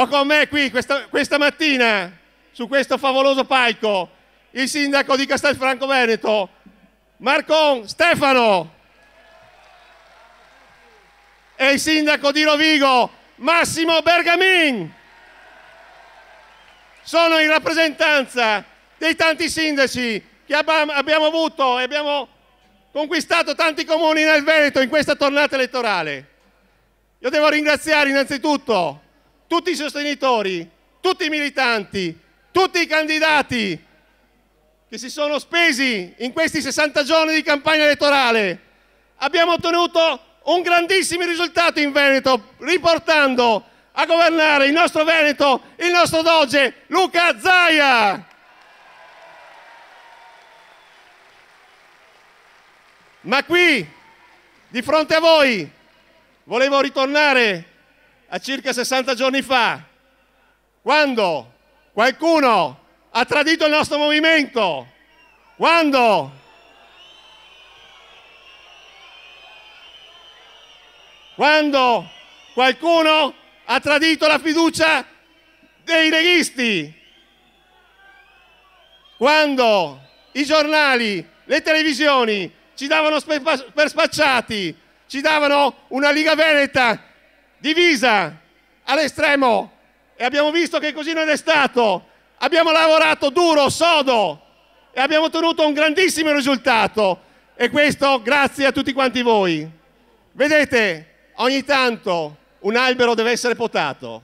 Ho con me qui questa, questa mattina, su questo favoloso palco, il sindaco di Castelfranco Veneto, Marcon Stefano, e il sindaco di Rovigo, Massimo Bergamin. Sono in rappresentanza dei tanti sindaci che abbiamo avuto e abbiamo conquistato tanti comuni nel Veneto in questa tornata elettorale. Io devo ringraziare innanzitutto tutti i sostenitori, tutti i militanti, tutti i candidati che si sono spesi in questi 60 giorni di campagna elettorale. Abbiamo ottenuto un grandissimo risultato in Veneto, riportando a governare il nostro Veneto, il nostro Doge, Luca Zaia. Ma qui, di fronte a voi, volevo ritornare a circa 60 giorni fa, quando qualcuno ha tradito il nostro movimento, quando quando qualcuno ha tradito la fiducia dei leghisti, quando i giornali, le televisioni ci davano per spacciati, ci davano una Liga Veneta divisa all'estremo e abbiamo visto che così non è stato. Abbiamo lavorato duro, sodo e abbiamo ottenuto un grandissimo risultato e questo grazie a tutti quanti voi. Vedete, ogni tanto un albero deve essere potato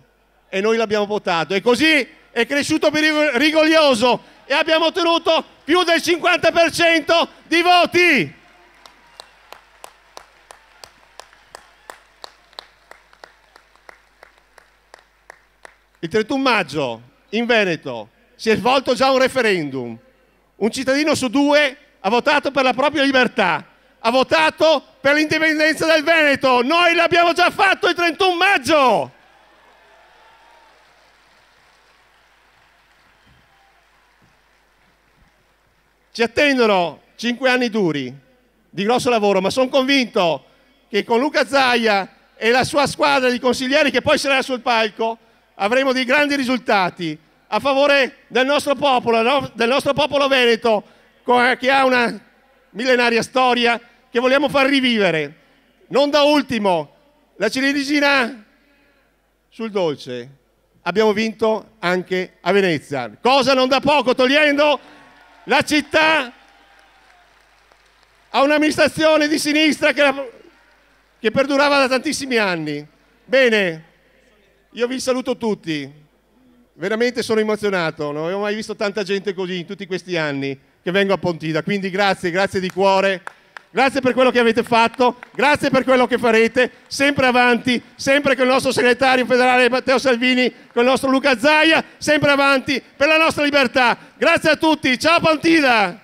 e noi l'abbiamo potato e così è cresciuto rigoglioso e abbiamo ottenuto più del 50% di voti. Il 31 maggio in Veneto si è svolto già un referendum. Un cittadino su due ha votato per la propria libertà, ha votato per l'indipendenza del Veneto. Noi l'abbiamo già fatto il 31 maggio. Ci attendono cinque anni duri di grosso lavoro, ma sono convinto che con Luca Zaia e la sua squadra di consiglieri che poi sarà sul palco, avremo dei grandi risultati a favore del nostro popolo, del nostro popolo veneto, che ha una millenaria storia che vogliamo far rivivere. Non da ultimo, la ciliegina sul dolce. Abbiamo vinto anche a Venezia, cosa non da poco, togliendo la città a un'amministrazione di sinistra che, che perdurava da tantissimi anni. Bene, io vi saluto tutti, veramente sono emozionato, non avevo mai visto tanta gente così in tutti questi anni che vengo a Pontida, quindi grazie, grazie di cuore, grazie per quello che avete fatto, grazie per quello che farete, sempre avanti, sempre con il nostro segretario federale Matteo Salvini, con il nostro Luca Zaia, sempre avanti per la nostra libertà. Grazie a tutti, ciao Pontida!